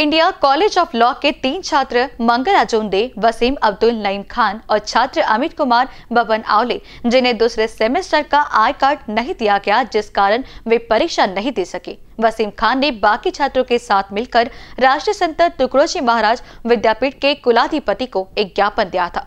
India college of law के तीन छात्र मंगल अजोंदे वसीम अब्दुल नईम खान और छात्र अमित कुमार बबन आवले जिन्हें दूसरे सेमेस्टर का आई कार्ड नहीं दिया गया जिस कारण वे परीक्षा नहीं दे सके वसीम खान ने बाकी छात्रों के साथ मिलकर राष्ट्रीय संत तुकड़ोजी महाराज विद्यापीठ के कुलाधिपति को एक ज्ञापन दिया था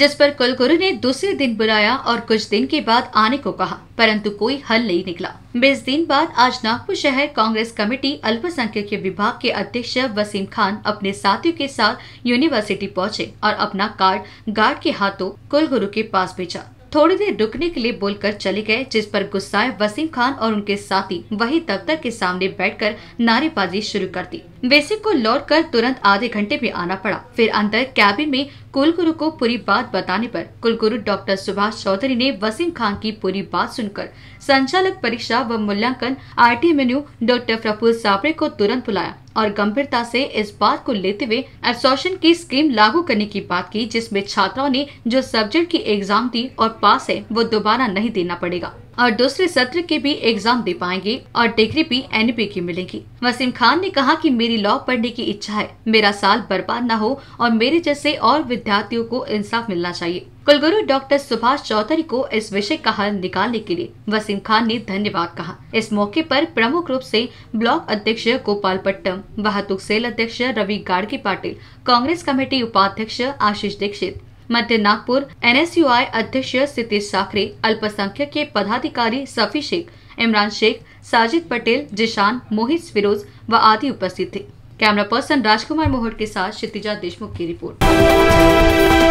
जिस पर कुलगुरु ने दूसरे दिन बुलाया और कुछ दिन के बाद आने को कहा परंतु कोई हल नहीं निकला बीस दिन बाद आज नागपुर शहर कांग्रेस कमेटी अल्पसंख्यक विभाग के अध्यक्ष वसीम खान अपने साथियों के साथ यूनिवर्सिटी पहुंचे और अपना कार्ड गार्ड के हाथों कुलगुरु के पास भेजा थोड़ी देर रुकने के लिए बोलकर चले गए जिस पर गुस्साए वसीम खान और उनके साथी वही दफ्तर के सामने बैठकर नारेबाजी शुरू कर दी वैसे को लौट कर तुरंत आधे घंटे में आना पड़ा फिर अंदर कैबिन में कुलगुरु को पूरी बात बताने पर कुलगुरु डॉक्टर सुभाष चौधरी ने वसीम खान की पूरी बात सुनकर संचालक परीक्षा व मूल्यांकन टी मेन्यू डॉक्टर प्रफुल साबरे को तुरंत बुलाया और गंभीरता से इस बात को लेते हुए एब्सॉर्शन की स्कीम लागू करने की बात की जिसमें छात्राओं ने जो सब्जेक्ट की एग्जाम दी और पास है वो दोबारा नहीं देना पड़ेगा और दूसरे सत्र के भी एग्जाम दे पाएंगे और डिग्री भी एन की मिलेगी वसीम खान ने कहा कि मेरी लॉ पढ़ने की इच्छा है मेरा साल बर्बाद न हो और मेरे जैसे और विद्यार्थियों को इंसाफ मिलना चाहिए कुलगुरु डॉक्टर सुभाष चौधरी को इस विषय का हल निकालने के लिए वसीम खान ने धन्यवाद कहा इस मौके पर प्रमुख रूप से ब्लॉक अध्यक्ष गोपाल पट्टम वाहतुक सेल अध्यक्ष रवि गाड़गे पाटिल कांग्रेस कमेटी उपाध्यक्ष आशीष दीक्षित मध्य नागपुर एनएसयूआई अध्यक्ष सितेश साखरे अल्पसंख्यक के पदाधिकारी सफी शेख इमरान शेख साजिद पटेल जिशान मोहित फिरोज व आदि उपस्थित थे कैमरा पर्सन राजकुमार मोहट के साथ क्षितिजा देशमुख की रिपोर्ट